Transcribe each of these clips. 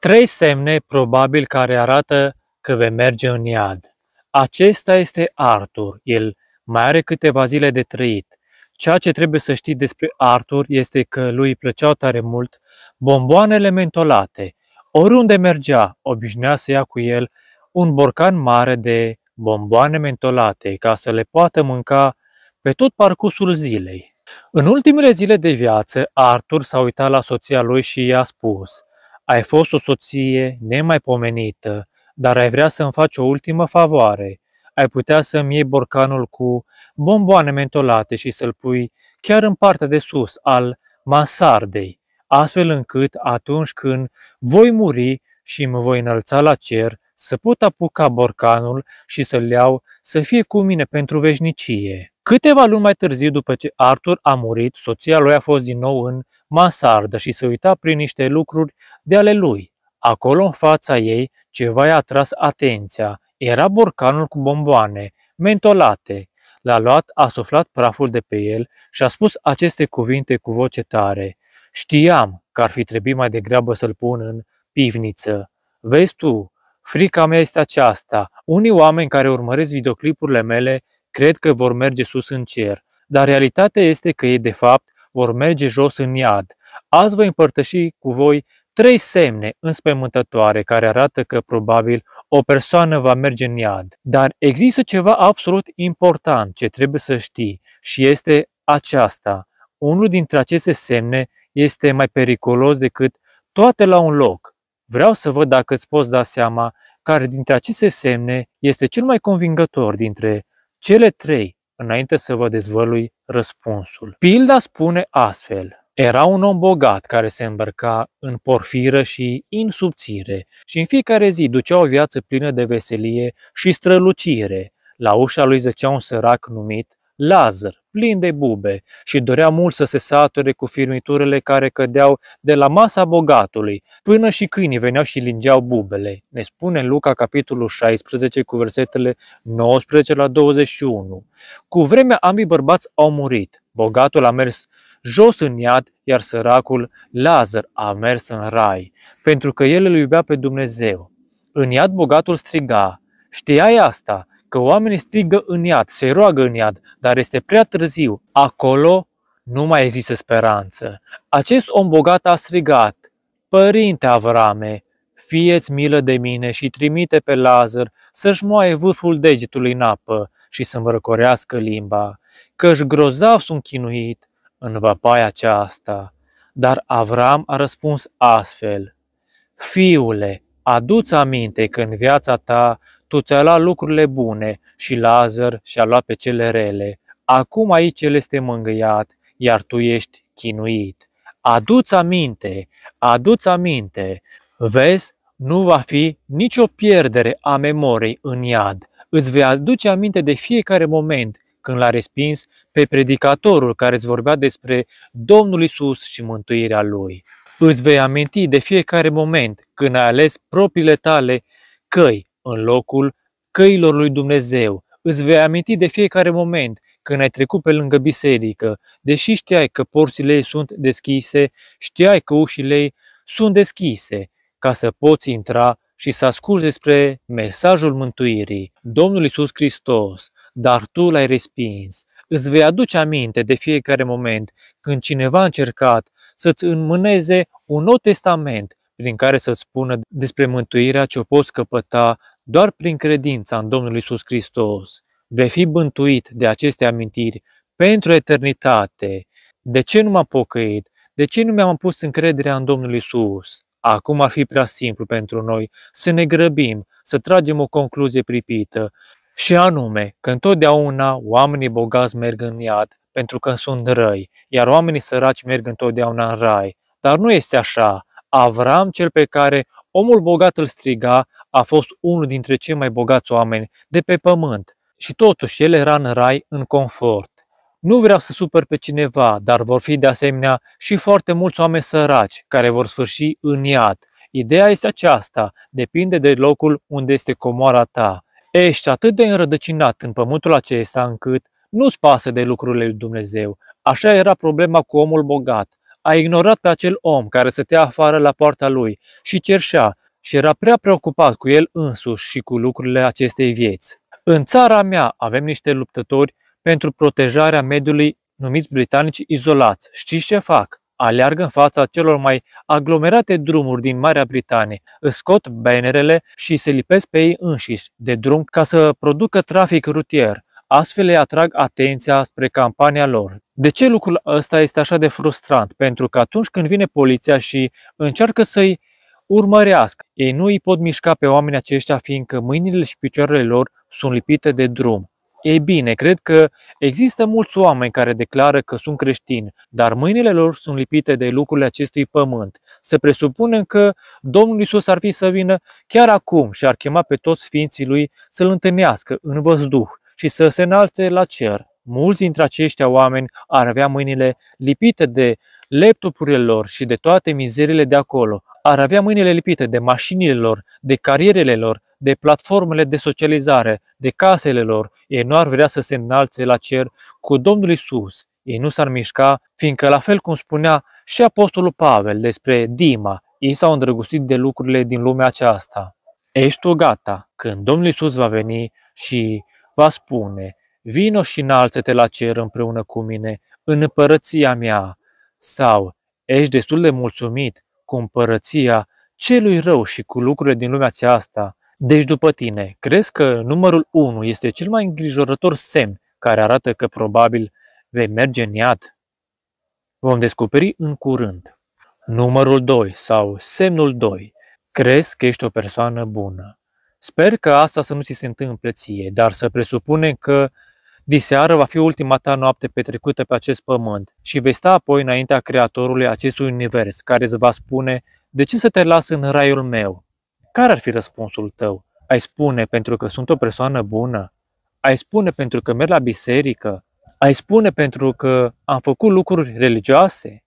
Trei semne probabil care arată că vei merge în iad. Acesta este Artur. El mai are câteva zile de trăit. Ceea ce trebuie să știi despre Artur este că lui plăceau tare mult bomboanele mentolate. Oriunde mergea, obișnuia să ia cu el un borcan mare de bomboane mentolate ca să le poată mânca pe tot parcursul zilei. În ultimele zile de viață, Arthur s-a uitat la soția lui și i-a spus – ai fost o soție nemaipomenită, dar ai vrea să-mi faci o ultimă favoare. Ai putea să-mi iei borcanul cu bomboane mentolate și să-l pui chiar în partea de sus al mansardei, astfel încât atunci când voi muri și mă voi înălța la cer, să pot apuca borcanul și să-l iau să fie cu mine pentru veșnicie. Câteva luni mai târziu, după ce Arthur a murit, soția lui a fost din nou în mansardă și se uita prin niște lucruri de ale lui. Acolo, în fața ei, ceva i-a atras atenția. Era borcanul cu bomboane, mentolate. L-a luat, a suflat praful de pe el și a spus aceste cuvinte cu voce tare. Știam că ar fi trebuit mai degrabă să-l pun în pivniță. Vezi tu, frica mea este aceasta. Unii oameni care urmăresc videoclipurile mele cred că vor merge sus în cer, dar realitatea este că ei, de fapt, vor merge jos în iad. Azi voi împărtăși cu voi trei semne înspăimântătoare care arată că probabil o persoană va merge în iad. Dar există ceva absolut important ce trebuie să știi și este aceasta. Unul dintre aceste semne este mai periculos decât toate la un loc. Vreau să văd dacă îți poți da seama care dintre aceste semne este cel mai convingător dintre cele trei, înainte să vă dezvălui răspunsul. Pilda spune astfel, era un om bogat care se îmbrca în porfiră și în subțire și în fiecare zi ducea o viață plină de veselie și strălucire. La ușa lui zăcea un sărac numit Lazar, plin de bube, și dorea mult să se sature cu firmiturile care cădeau de la masa bogatului, până și câinii veneau și lingeau bubele. Ne spune Luca, capitolul 16, cu versetele 19 la 21. Cu vremea, ambii bărbați au murit. Bogatul a mers jos în iad, iar săracul Lazar a mers în rai, pentru că el îl iubea pe Dumnezeu. În iad bogatul striga, știai asta, că oamenii strigă în iad, se roagă în iad, dar este prea târziu. Acolo nu mai există speranță. Acest om bogat a strigat, Părinte Avrame, fieți milă de mine și trimite pe Lazar să-și moaie vârful degetului în apă și să-mi răcorească limba, căci grozav sunt chinuit în văpaia aceasta. Dar Avram a răspuns astfel, Fiule, adu-ți aminte că în viața ta tu ți-ai luat lucrurile bune și Lazar și-a luat pe cele rele. Acum aici el este mângâiat, iar tu ești chinuit. Adu-ți aminte, adu-ți aminte. Vezi, nu va fi nicio pierdere a memoriei în iad. Îți vei aduce aminte de fiecare moment când l-a respins pe predicatorul care îți vorbea despre Domnul Isus și mântuirea Lui. Îți vei aminti de fiecare moment când ai ales propriile tale căi în locul căilor lui Dumnezeu. Îți vei aminti de fiecare moment când ai trecut pe lângă biserică, deși știai că porțile ei sunt deschise, știai că ușile ei sunt deschise, ca să poți intra și să asculți despre mesajul mântuirii. Domnul Iisus Hristos dar tu l-ai respins. Îți vei aduce aminte de fiecare moment când cineva a încercat să-ți înmâneze un nou testament prin care să spună despre mântuirea ce o poți căpăta doar prin credința în Domnul Isus Hristos. Vei fi bântuit de aceste amintiri pentru eternitate. De ce nu m-am pocăit? De ce nu mi-am pus încrederea în Domnul Isus? Acum ar fi prea simplu pentru noi să ne grăbim, să tragem o concluzie pripită și anume că întotdeauna oamenii bogați merg în iad pentru că sunt răi, iar oamenii săraci merg întotdeauna în rai. Dar nu este așa. Avram, cel pe care omul bogat îl striga, a fost unul dintre cei mai bogați oameni de pe pământ și totuși el era în rai în confort. Nu vreau să supăr pe cineva, dar vor fi de asemenea și foarte mulți oameni săraci care vor sfârși în iad. Ideea este aceasta, depinde de locul unde este comoara ta. Ești atât de înrădăcinat în pământul acesta încât nu-ți pasă de lucrurile lui Dumnezeu. Așa era problema cu omul bogat. A ignorat pe acel om care stătea afară la poarta lui și cerșea și era prea preocupat cu el însuși și cu lucrurile acestei vieți. În țara mea avem niște luptători pentru protejarea mediului numiți britanici izolați. Știți ce fac? aleargă în fața celor mai aglomerate drumuri din Marea Britanie, scot bannerele și se lipesc pe ei înșiși de drum ca să producă trafic rutier. Astfel le atrag atenția spre campania lor. De ce lucrul ăsta este așa de frustrant? Pentru că atunci când vine poliția și încearcă să-i urmărească, ei nu îi pot mișca pe oamenii aceștia fiindcă mâinile și picioarele lor sunt lipite de drum. Ei bine, cred că există mulți oameni care declară că sunt creștini, dar mâinile lor sunt lipite de lucrurile acestui pământ. Să presupunem că Domnul Isus ar fi să vină chiar acum și ar chema pe toți ființii lui să-L întâlnească în văzduh și să se înalte la cer. Mulți dintre aceștia oameni ar avea mâinile lipite de laptopurile lor și de toate mizerile de acolo. Ar avea mâinile lipite de mașinile lor, de carierele lor, de platformele de socializare, de casele lor, ei nu ar vrea să se înalțe la cer cu Domnul Isus. Ei nu s-ar mișca, fiindcă la fel cum spunea și Apostolul Pavel despre Dima, ei s-au îndrăgostit de lucrurile din lumea aceasta. Ești tu gata când Domnul Isus va veni și va spune, vino și înalță-te la cer împreună cu mine, în împărăția mea, sau ești destul de mulțumit cu împărăția celui rău și cu lucrurile din lumea aceasta, deci după tine, crezi că numărul 1 este cel mai îngrijorător semn care arată că probabil vei merge în iad? Vom descoperi în curând. Numărul 2 sau semnul 2. Crezi că ești o persoană bună. Sper că asta să nu ți se întâmple ție, dar să presupunem că diseară va fi ultima ta noapte petrecută pe acest pământ și vei sta apoi înaintea creatorului acestui univers, care îți va spune de ce să te las în raiul meu, care ar fi răspunsul tău? Ai spune pentru că sunt o persoană bună? Ai spune pentru că merg la biserică? Ai spune pentru că am făcut lucruri religioase?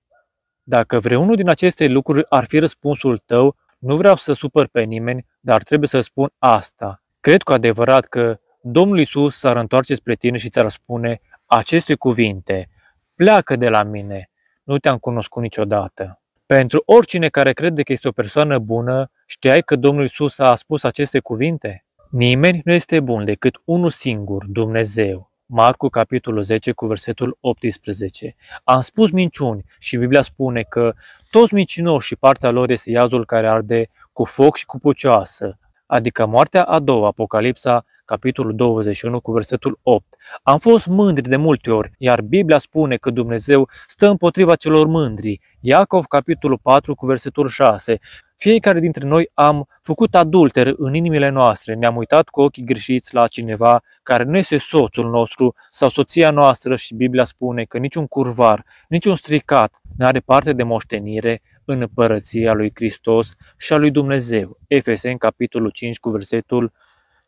Dacă vreunul din aceste lucruri ar fi răspunsul tău, nu vreau să supăr pe nimeni, dar trebuie să spun asta. Cred cu adevărat că Domnul Isus s-ar întoarce spre tine și ți-ar spune aceste cuvinte. Pleacă de la mine, nu te-am cunoscut niciodată. Pentru oricine care crede că este o persoană bună, știai că Domnul Isus a spus aceste cuvinte? Nimeni nu este bun decât unul singur, Dumnezeu. Marcu, capitolul 10, cu versetul 18. Am spus minciuni și Biblia spune că toți mincinoși și partea lor este iazul care arde cu foc și cu pucioasă, adică moartea a doua, Apocalipsa capitolul 21 cu versetul 8. Am fost mândri de multe ori, iar Biblia spune că Dumnezeu stă împotriva celor mândri. Iacov capitolul 4 cu versetul 6. Fiecare dintre noi am făcut adulter în inimile noastre, ne-am uitat cu ochii greșiți la cineva care nu este soțul nostru sau soția noastră și Biblia spune că niciun curvar, niciun stricat nu are parte de moștenire în împărăția lui Hristos și a lui Dumnezeu. Efeseni capitolul 5 cu versetul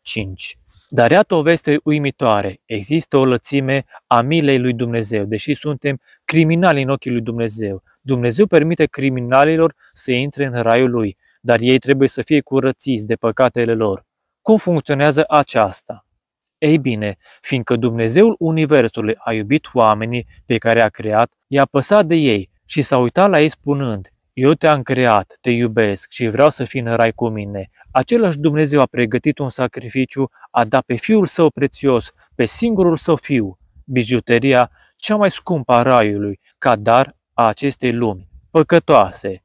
5. Dar iată o veste uimitoare. Există o lățime a milei lui Dumnezeu, deși suntem criminali în ochii lui Dumnezeu. Dumnezeu permite criminalilor să intre în raiul lui, dar ei trebuie să fie curățiți de păcatele lor. Cum funcționează aceasta? Ei bine, fiindcă Dumnezeul Universului a iubit oamenii pe care a creat, i-a păsat de ei și s-a uitat la ei spunând, eu te-am creat, te iubesc și vreau să fii în rai cu mine același Dumnezeu a pregătit un sacrificiu, a dat pe Fiul Său prețios, pe singurul Său Fiu, bijuteria cea mai scumpă a Raiului, ca dar a acestei lumi, păcătoase.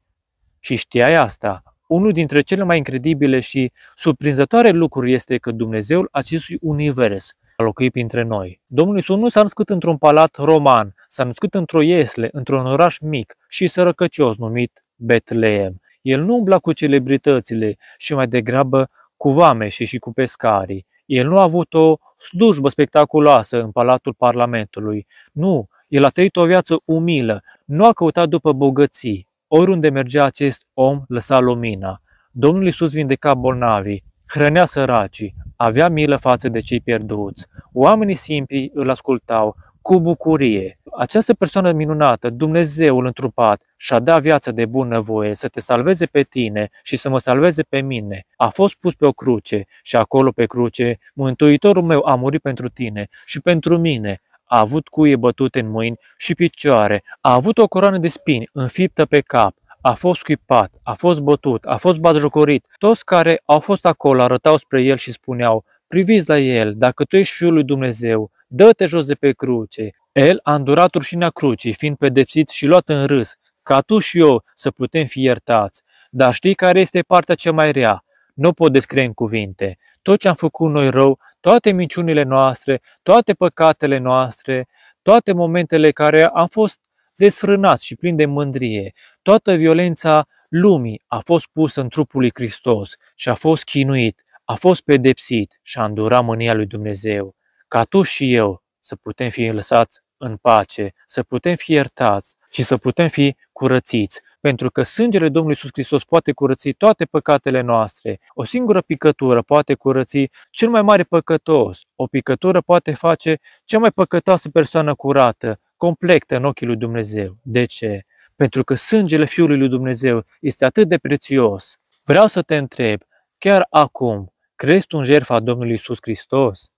Și știai asta, unul dintre cele mai incredibile și surprinzătoare lucruri este că Dumnezeul acestui univers a locuit printre noi. Domnul Iisus nu s-a născut într-un palat roman, s-a născut într-o iesle, într-un oraș mic și sărăcăcios numit Betleem. El nu umbla cu celebritățile și mai degrabă cu și și cu pescarii. El nu a avut o slujbă spectaculoasă în Palatul Parlamentului. Nu, el a trăit o viață umilă, nu a căutat după bogății. Oriunde mergea acest om, lăsa lumina. Domnul Iisus vindeca bolnavii, hrănea săracii, avea milă față de cei pierduți. Oamenii simpli îl ascultau, cu bucurie. Această persoană minunată, Dumnezeul întrupat, și-a dat viața de bună voie, să te salveze pe tine și să mă salveze pe mine. A fost pus pe o cruce și acolo pe cruce Mântuitorul meu a murit pentru tine și pentru mine. A avut cuie bătute în mâini și picioare, a avut o coroană de spini înfiptă pe cap, a fost scuipat, a fost bătut, a fost batjocorit. Toți care au fost acolo arătau spre el și spuneau, priviți la el, dacă tu ești Fiul lui Dumnezeu, dă-te jos de pe cruce. El a îndurat rușinea crucii, fiind pedepsit și luat în râs, ca tu și eu să putem fi iertați. Dar știi care este partea cea mai rea? Nu pot descrie în cuvinte. Tot ce am făcut noi rău, toate minciunile noastre, toate păcatele noastre, toate momentele care am fost desfrânați și plini de mândrie, toată violența lumii a fost pusă în trupul lui Hristos și a fost chinuit, a fost pedepsit și a îndurat mânia lui Dumnezeu ca tu și eu să putem fi lăsați în pace, să putem fi iertați și să putem fi curățiți. Pentru că sângele Domnului Iisus Hristos poate curăți toate păcatele noastre. O singură picătură poate curăți cel mai mare păcătos. O picătură poate face cea mai păcătoasă persoană curată, completă în ochii lui Dumnezeu. De ce? Pentru că sângele Fiului lui Dumnezeu este atât de prețios. Vreau să te întreb, chiar acum, crezi tu în jertfa Domnului Iisus Hristos?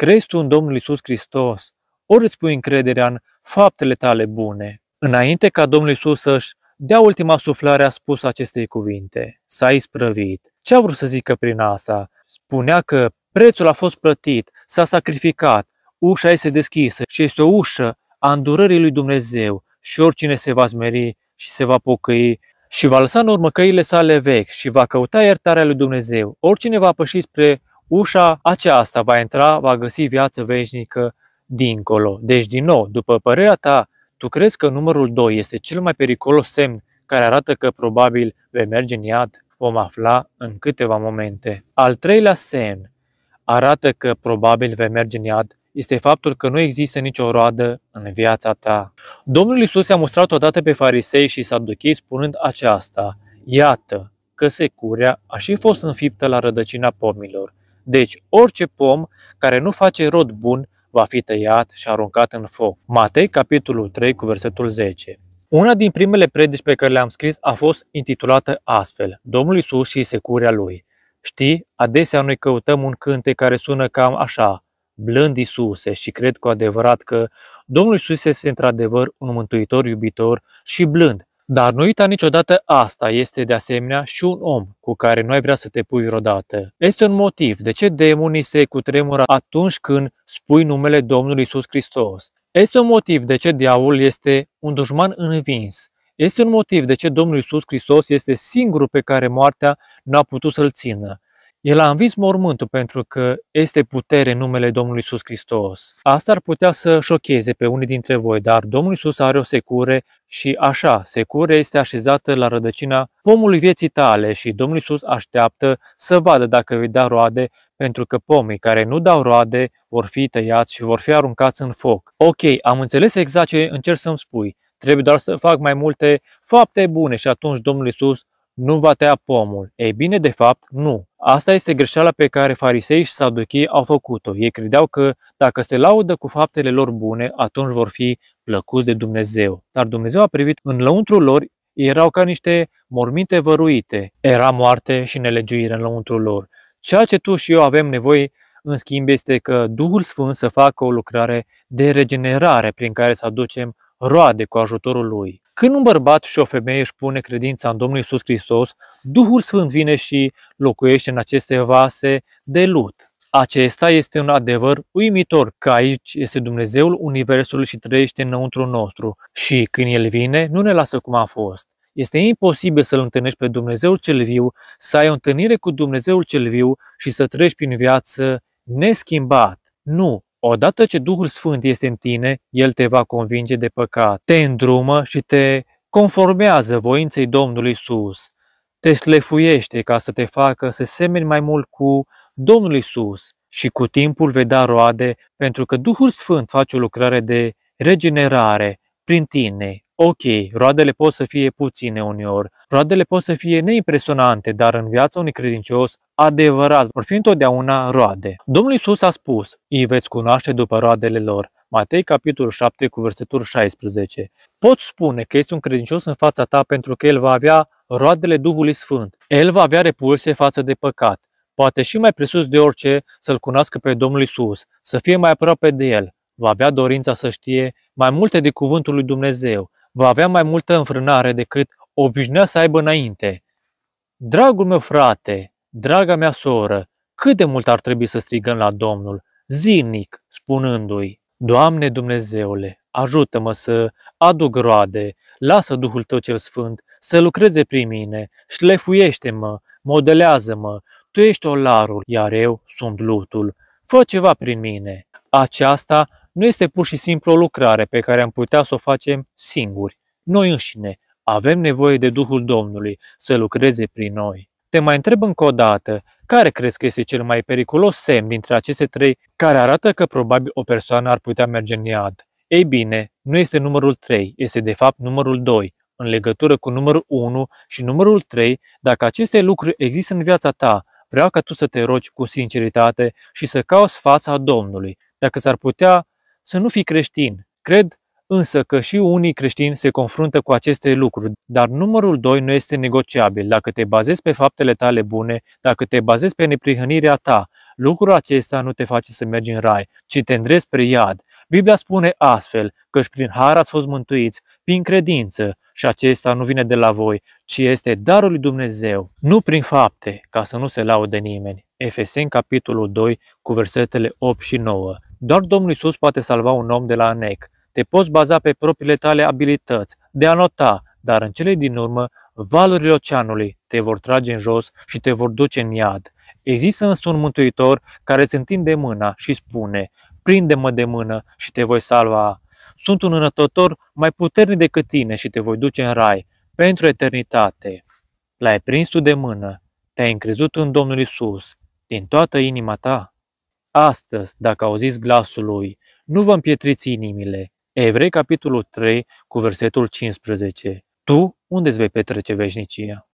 crezi tu în Domnul Isus Hristos, ori îți pui încrederea în faptele tale bune. Înainte ca Domnul Isus să-și dea ultima suflare a spus acestei cuvinte, s-a isprăvit. Ce a vrut să zică prin asta? Spunea că prețul a fost plătit, s-a sacrificat, ușa este deschisă și este o ușă a îndurării lui Dumnezeu și oricine se va smeri și se va pocăi și va lăsa în urmă căile sale vechi și va căuta iertarea lui Dumnezeu, oricine va păși spre ușa aceasta va intra, va găsi viață veșnică dincolo. Deci, din nou, după părerea ta, tu crezi că numărul 2 este cel mai periculos semn care arată că probabil vei merge în iad? Vom afla în câteva momente. Al treilea semn arată că probabil vei merge în iad este faptul că nu există nicio roadă în viața ta. Domnul Isus i-a mustrat odată pe farisei și s-a saduchei spunând aceasta, Iată că securea a și fost înfiptă la rădăcina pomilor deci, orice pom care nu face rod bun va fi tăiat și aruncat în foc. Matei, capitolul 3, cu versetul 10. Una din primele predici pe care le-am scris a fost intitulată astfel, Domnul Isus și securea Lui. Știi, adesea noi căutăm un cântec care sună cam așa, blând Iisuse și cred cu adevărat că Domnul Isus este într-adevăr un mântuitor iubitor și blând, dar nu uita niciodată asta este de asemenea și un om cu care nu ai vrea să te pui vreodată. Este un motiv de ce demonii se cutremură atunci când spui numele Domnului Isus Hristos. Este un motiv de ce diavolul este un dușman învins. Este un motiv de ce Domnul Isus Hristos este singurul pe care moartea n-a putut să-l țină. El a învins mormântul pentru că este putere în numele Domnului Iisus Hristos. Asta ar putea să șocheze pe unii dintre voi, dar Domnul Iisus are o secure și așa, secure este așezată la rădăcina pomului vieții tale și Domnul Iisus așteaptă să vadă dacă vei da roade, pentru că pomii care nu dau roade vor fi tăiați și vor fi aruncați în foc. Ok, am înțeles exact ce încerci să-mi spui. Trebuie doar să fac mai multe fapte bune și atunci Domnul Iisus nu va tăia pomul. Ei bine, de fapt, nu. Asta este greșeala pe care farisei și saduchii au făcut-o. Ei credeau că dacă se laudă cu faptele lor bune, atunci vor fi plăcuți de Dumnezeu. Dar Dumnezeu a privit în lăuntru lor, erau ca niște morminte văruite. Era moarte și nelegiuire în lăuntru lor. Ceea ce tu și eu avem nevoie în schimb este că Duhul Sfânt să facă o lucrare de regenerare prin care să aducem roade cu ajutorul lui. Când un bărbat și o femeie își pune credința în Domnul Isus Hristos, Duhul Sfânt vine și locuiește în aceste vase de lut. Acesta este un adevăr uimitor că aici este Dumnezeul Universului și trăiește înăuntru nostru și când El vine, nu ne lasă cum a fost. Este imposibil să-L întâlnești pe Dumnezeul cel viu, să ai o întâlnire cu Dumnezeul cel viu și să treci prin viață neschimbat. Nu, Odată ce Duhul Sfânt este în tine, El te va convinge de păcat, te îndrumă și te conformează voinței Domnului Sus. Te slefuiește ca să te facă să semeni mai mult cu Domnul Sus și cu timpul vei da roade, pentru că Duhul Sfânt face o lucrare de regenerare prin tine. Ok, roadele pot să fie puține uneori, roadele pot să fie neimpresionante, dar în viața unui credincios adevărat vor fi întotdeauna roade. Domnul Iisus a spus, îi veți cunoaște după roadele lor. Matei, capitolul 7, cu versetul 16. Poți spune că este un credincios în fața ta pentru că el va avea roadele Duhului Sfânt. El va avea repulsie față de păcat. Poate și mai presus de orice să-L cunoască pe Domnul Iisus, să fie mai aproape de El, va avea dorința să știe mai multe de cuvântul lui Dumnezeu, va avea mai multă înfrânare decât obișnuia să aibă înainte. Dragul meu frate, draga mea soră, cât de mult ar trebui să strigăm la Domnul, zilnic, spunându-i, Doamne Dumnezeule, ajută-mă să aduc roade, lasă Duhul Tău cel Sfânt să lucreze prin mine, șlefuiește-mă, modelează-mă, Tu ești olarul, iar eu sunt lutul, fă ceva prin mine. Aceasta nu este pur și simplu o lucrare pe care am putea să o facem singuri, noi înșine. Avem nevoie de Duhul Domnului să lucreze prin noi. Te mai întreb încă o dată, care crezi că este cel mai periculos semn dintre aceste trei care arată că probabil o persoană ar putea merge în iad? Ei bine, nu este numărul 3, este de fapt numărul 2, în legătură cu numărul 1 și numărul 3, dacă aceste lucruri există în viața ta, vreau ca tu să te rogi cu sinceritate și să cauți fața Domnului. Dacă s-ar putea să nu fii creștin. Cred însă că și unii creștini se confruntă cu aceste lucruri, dar numărul 2 nu este negociabil. Dacă te bazezi pe faptele tale bune, dacă te bazezi pe neprihănirea ta, lucrul acesta nu te face să mergi în rai, ci te îndrezi spre iad. Biblia spune astfel, și prin har ați fost mântuiți, prin credință, și acesta nu vine de la voi, ci este darul lui Dumnezeu, nu prin fapte, ca să nu se laude nimeni. Efeseni capitolul 2 cu versetele 8 și 9. Doar Domnul Iisus poate salva un om de la anec. Te poți baza pe propriile tale abilități, de a nota, dar în cele din urmă, valurile oceanului te vor trage în jos și te vor duce în iad. Există însă un mântuitor care îți întinde mâna și spune, prinde-mă de mână și te voi salva. Sunt un înătător mai puternic decât tine și te voi duce în rai, pentru eternitate. L-ai prins tu de mână, te-ai încrezut în Domnul Isus, din toată inima ta. Astăzi, dacă auziți glasul lui, nu vă împietriți inimile. Evrei, capitolul 3, cu versetul 15. Tu unde îți vei petrece veșnicia?